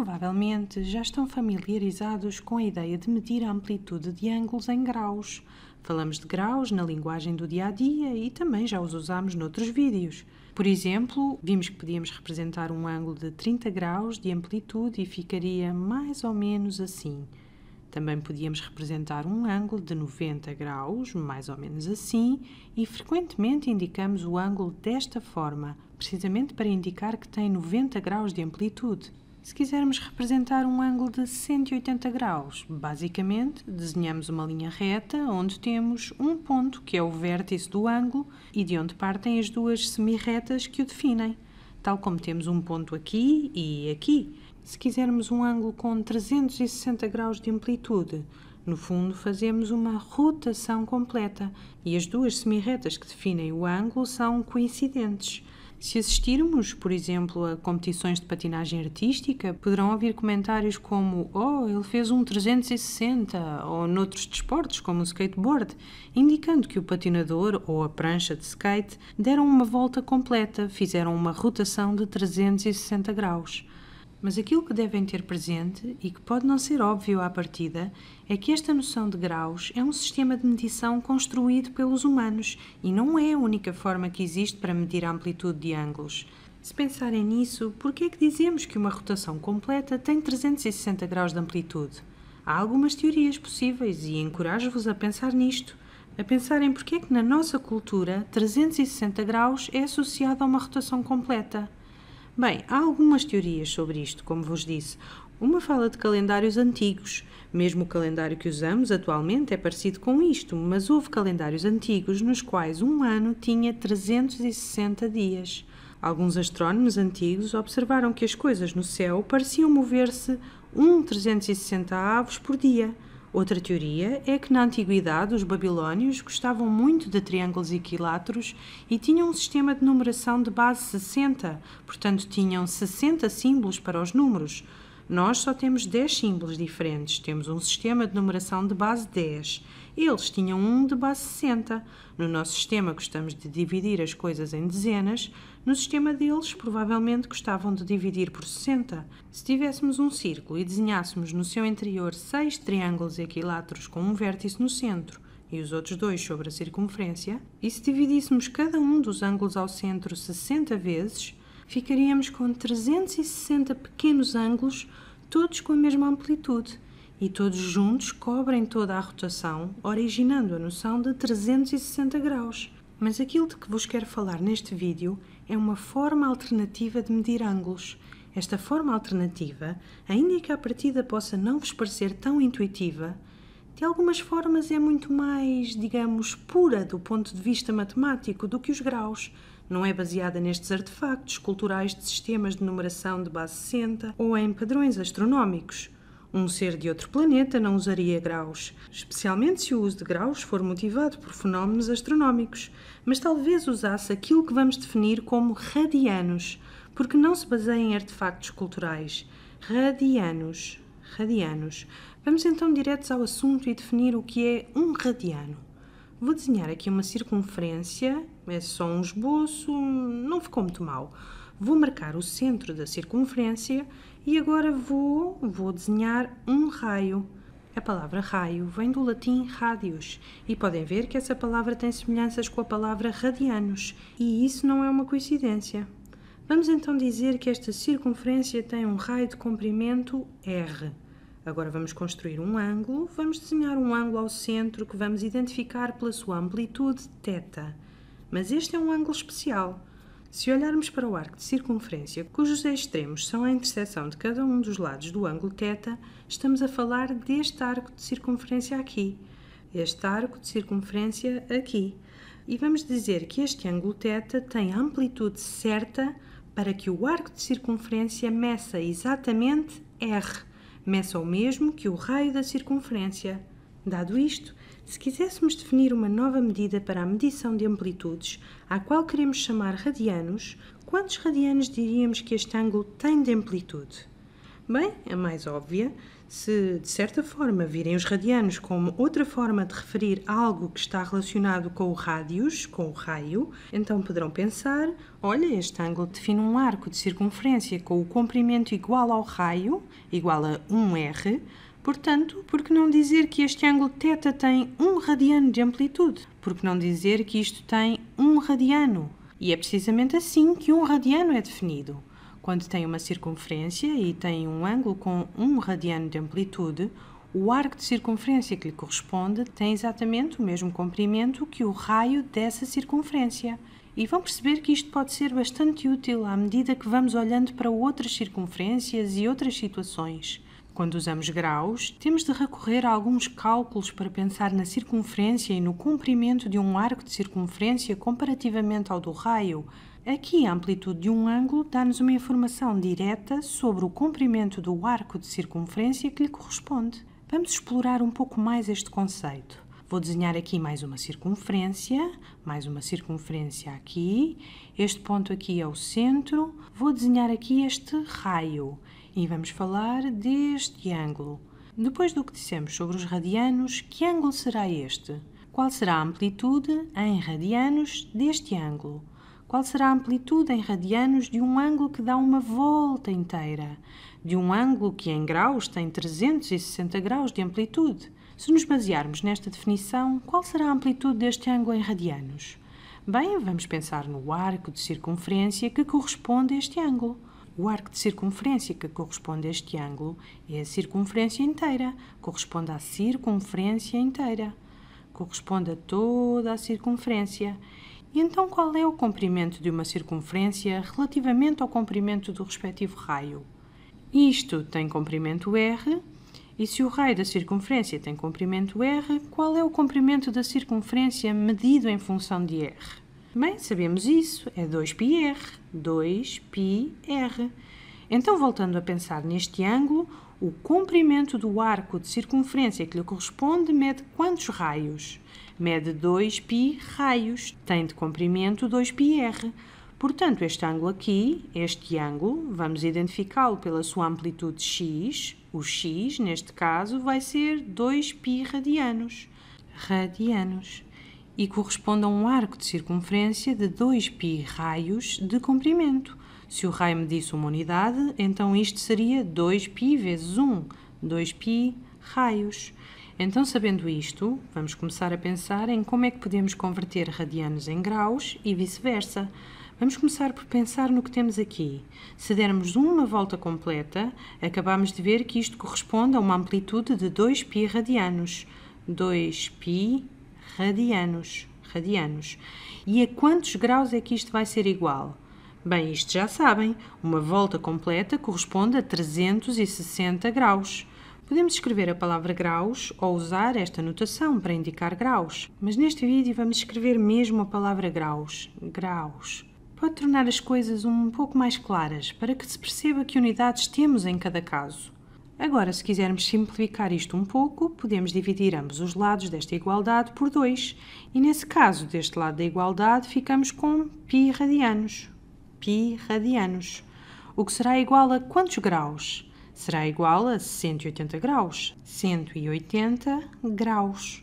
provavelmente já estão familiarizados com a ideia de medir a amplitude de ângulos em graus. Falamos de graus na linguagem do dia a dia e também já os usámos noutros vídeos. Por exemplo, vimos que podíamos representar um ângulo de 30 graus de amplitude e ficaria mais ou menos assim. Também podíamos representar um ângulo de 90 graus, mais ou menos assim, e frequentemente indicamos o ângulo desta forma, precisamente para indicar que tem 90 graus de amplitude. Se quisermos representar um ângulo de 180 graus, basicamente desenhamos uma linha reta onde temos um ponto que é o vértice do ângulo e de onde partem as duas semirretas que o definem, tal como temos um ponto aqui e aqui. Se quisermos um ângulo com 360 graus de amplitude, no fundo fazemos uma rotação completa e as duas semirretas que definem o ângulo são coincidentes se assistirmos, por exemplo, a competições de patinagem artística, poderão ouvir comentários como Oh, ele fez um 360, ou noutros desportos, como o skateboard, indicando que o patinador ou a prancha de skate deram uma volta completa, fizeram uma rotação de 360 graus. Mas aquilo que devem ter presente, e que pode não ser óbvio à partida, é que esta noção de graus é um sistema de medição construído pelos humanos e não é a única forma que existe para medir a amplitude de ângulos. Se pensarem nisso, por que é que dizemos que uma rotação completa tem 360 graus de amplitude? Há algumas teorias possíveis e encorajo-vos a pensar nisto, a pensarem porque é que na nossa cultura 360 graus é associado a uma rotação completa. Bem, há algumas teorias sobre isto, como vos disse. Uma fala de calendários antigos. Mesmo o calendário que usamos atualmente é parecido com isto, mas houve calendários antigos nos quais um ano tinha 360 dias. Alguns astrónomos antigos observaram que as coisas no céu pareciam mover-se 1,360 avos por dia. Outra teoria é que na antiguidade os babilônios gostavam muito de triângulos equiláteros e tinham um sistema de numeração de base 60, portanto tinham 60 símbolos para os números. Nós só temos 10 símbolos diferentes, temos um sistema de numeração de base 10. Eles tinham um de base 60. No nosso sistema gostamos de dividir as coisas em dezenas, no sistema deles provavelmente gostavam de dividir por 60. Se tivéssemos um círculo e desenhássemos no seu interior seis triângulos equiláteros com um vértice no centro, e os outros dois sobre a circunferência, e se dividíssemos cada um dos ângulos ao centro 60 vezes, ficaríamos com 360 pequenos ângulos, todos com a mesma amplitude e todos juntos cobrem toda a rotação, originando a noção de 360 graus. Mas aquilo de que vos quero falar neste vídeo é uma forma alternativa de medir ângulos. Esta forma alternativa, ainda que à partida possa não vos parecer tão intuitiva, de algumas formas é muito mais, digamos, pura do ponto de vista matemático do que os graus. Não é baseada nestes artefactos culturais de sistemas de numeração de base 60 ou em padrões astronómicos. Um ser de outro planeta não usaria graus, especialmente se o uso de graus for motivado por fenómenos astronómicos, mas talvez usasse aquilo que vamos definir como radianos, porque não se baseia em artefactos culturais. Radianos. Radianos. Vamos então diretos ao assunto e definir o que é um radiano. Vou desenhar aqui uma circunferência, é só um esboço, não ficou muito mal. Vou marcar o centro da circunferência e agora vou, vou desenhar um raio. A palavra raio vem do latim radius e podem ver que essa palavra tem semelhanças com a palavra radianos e isso não é uma coincidência. Vamos então dizer que esta circunferência tem um raio de comprimento R. Agora vamos construir um ângulo, vamos desenhar um ângulo ao centro que vamos identificar pela sua amplitude θ. Mas este é um ângulo especial. Se olharmos para o arco de circunferência, cujos extremos são a interseção de cada um dos lados do ângulo θ, estamos a falar deste arco de circunferência aqui, este arco de circunferência aqui. E vamos dizer que este ângulo θ tem a amplitude certa para que o arco de circunferência meça exatamente R, meça o mesmo que o raio da circunferência. Dado isto, se quiséssemos definir uma nova medida para a medição de amplitudes, à qual queremos chamar radianos, quantos radianos diríamos que este ângulo tem de amplitude? Bem, a mais óbvia, se de certa forma virem os radianos como outra forma de referir algo que está relacionado com o rádios, com o raio, então poderão pensar: olha, este ângulo define um arco de circunferência com o comprimento igual ao raio, igual a 1r, Portanto, por que não dizer que este ângulo θ tem um radiano de amplitude? Por que não dizer que isto tem um radiano? E é precisamente assim que um radiano é definido. Quando tem uma circunferência e tem um ângulo com um radiano de amplitude, o arco de circunferência que lhe corresponde tem exatamente o mesmo comprimento que o raio dessa circunferência. E vão perceber que isto pode ser bastante útil à medida que vamos olhando para outras circunferências e outras situações. Quando usamos graus, temos de recorrer a alguns cálculos para pensar na circunferência e no comprimento de um arco de circunferência comparativamente ao do raio. Aqui, a amplitude de um ângulo dá-nos uma informação direta sobre o comprimento do arco de circunferência que lhe corresponde. Vamos explorar um pouco mais este conceito. Vou desenhar aqui mais uma circunferência, mais uma circunferência aqui. Este ponto aqui é o centro. Vou desenhar aqui este raio e vamos falar deste ângulo. Depois do que dissemos sobre os radianos, que ângulo será este? Qual será a amplitude em radianos deste ângulo? Qual será a amplitude em radianos de um ângulo que dá uma volta inteira? De um ângulo que em graus tem 360 graus de amplitude? Se nos basearmos nesta definição, qual será a amplitude deste ângulo em radianos? Bem, vamos pensar no arco de circunferência que corresponde a este ângulo. O arco de circunferência que corresponde a este ângulo é a circunferência inteira, corresponde à circunferência inteira, corresponde a toda a circunferência. E então qual é o comprimento de uma circunferência relativamente ao comprimento do respectivo raio? Isto tem comprimento r, e se o raio da circunferência tem comprimento r, qual é o comprimento da circunferência medido em função de r? Bem, sabemos isso, é 2πr, 2πr. Então, voltando a pensar neste ângulo, o comprimento do arco de circunferência que lhe corresponde mede quantos raios? Mede 2π raios, tem de comprimento 2πr. Portanto, este ângulo aqui, este ângulo, vamos identificá-lo pela sua amplitude x, o x, neste caso, vai ser 2π radianos. Radianos e corresponde a um arco de circunferência de 2π raios de comprimento. Se o raio medisse uma unidade, então isto seria 2π vezes 1, 2π raios. Então, sabendo isto, vamos começar a pensar em como é que podemos converter radianos em graus e vice-versa. Vamos começar por pensar no que temos aqui. Se dermos uma volta completa, acabamos de ver que isto corresponde a uma amplitude de 2π radianos. 2π radianos, radianos. E a quantos graus é que isto vai ser igual? Bem, isto já sabem, uma volta completa corresponde a 360 graus. Podemos escrever a palavra graus ou usar esta notação para indicar graus, mas neste vídeo vamos escrever mesmo a palavra graus. Graus. Pode tornar as coisas um pouco mais claras para que se perceba que unidades temos em cada caso. Agora, se quisermos simplificar isto um pouco, podemos dividir ambos os lados desta igualdade por 2, e nesse caso, deste lado da igualdade, ficamos com π radianos. π radianos. O que será igual a quantos graus? Será igual a 180 graus. 180 graus.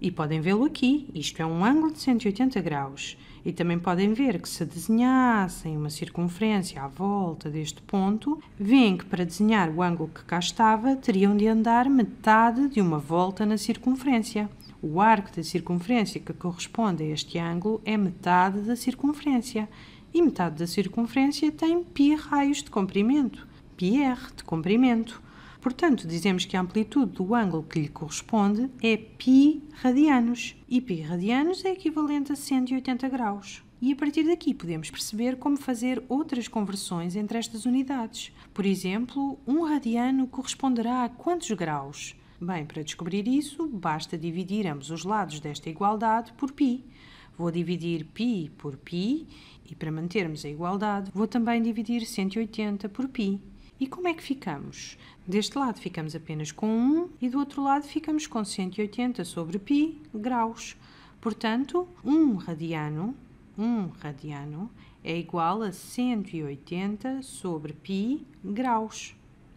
E podem vê-lo aqui, isto é um ângulo de 180 graus. E também podem ver que se desenhassem uma circunferência à volta deste ponto, veem que para desenhar o ângulo que cá estava, teriam de andar metade de uma volta na circunferência. O arco da circunferência que corresponde a este ângulo é metade da circunferência e metade da circunferência tem π raios de comprimento, πr de comprimento. Portanto, dizemos que a amplitude do ângulo que lhe corresponde é π radianos. E π radianos é equivalente a 180 graus. E a partir daqui podemos perceber como fazer outras conversões entre estas unidades. Por exemplo, um radiano corresponderá a quantos graus? Bem, para descobrir isso, basta dividir ambos os lados desta igualdade por π. Vou dividir π por π e para mantermos a igualdade, vou também dividir 180 por π. E como é que ficamos? Deste lado ficamos apenas com 1 e do outro lado ficamos com 180 sobre π graus. Portanto, 1 radiano, 1 radiano é igual a 180 sobre π graus,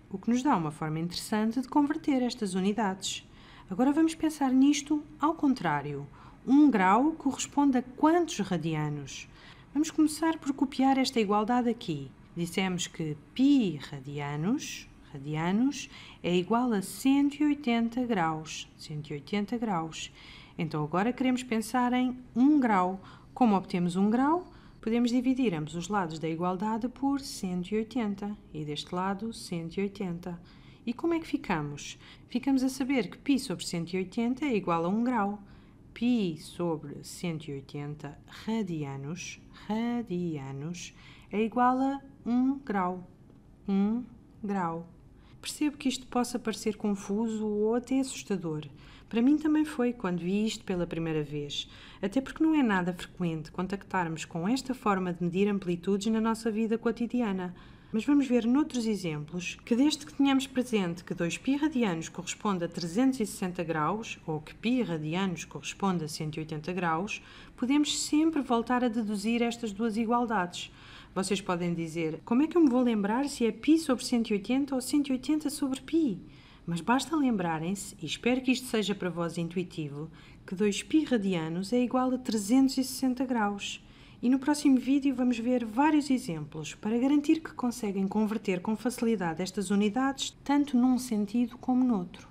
o que nos dá uma forma interessante de converter estas unidades. Agora vamos pensar nisto ao contrário. 1 grau corresponde a quantos radianos? Vamos começar por copiar esta igualdade aqui. Dissemos que π radianos radianos é igual a 180 graus. 180 graus. Então agora queremos pensar em 1 grau. Como obtemos 1 grau? Podemos dividir ambos os lados da igualdade por 180 e deste lado 180. E como é que ficamos? Ficamos a saber que π sobre 180 é igual a 1 grau. π sobre 180 radianos, radianos é igual a 1 grau. 1 grau. Percebo que isto possa parecer confuso ou até assustador. Para mim também foi quando vi isto pela primeira vez, até porque não é nada frequente contactarmos com esta forma de medir amplitudes na nossa vida cotidiana. Mas vamos ver noutros exemplos que, desde que tenhamos presente que 2π radianos corresponde a 360 graus ou que π radianos corresponde a 180 graus, podemos sempre voltar a deduzir estas duas igualdades vocês podem dizer: como é que eu me vou lembrar se é π sobre 180 ou 180 sobre π? Mas basta lembrarem-se, e espero que isto seja para vós intuitivo, que 2π radianos é igual a 360 graus. E no próximo vídeo vamos ver vários exemplos para garantir que conseguem converter com facilidade estas unidades tanto num sentido como noutro.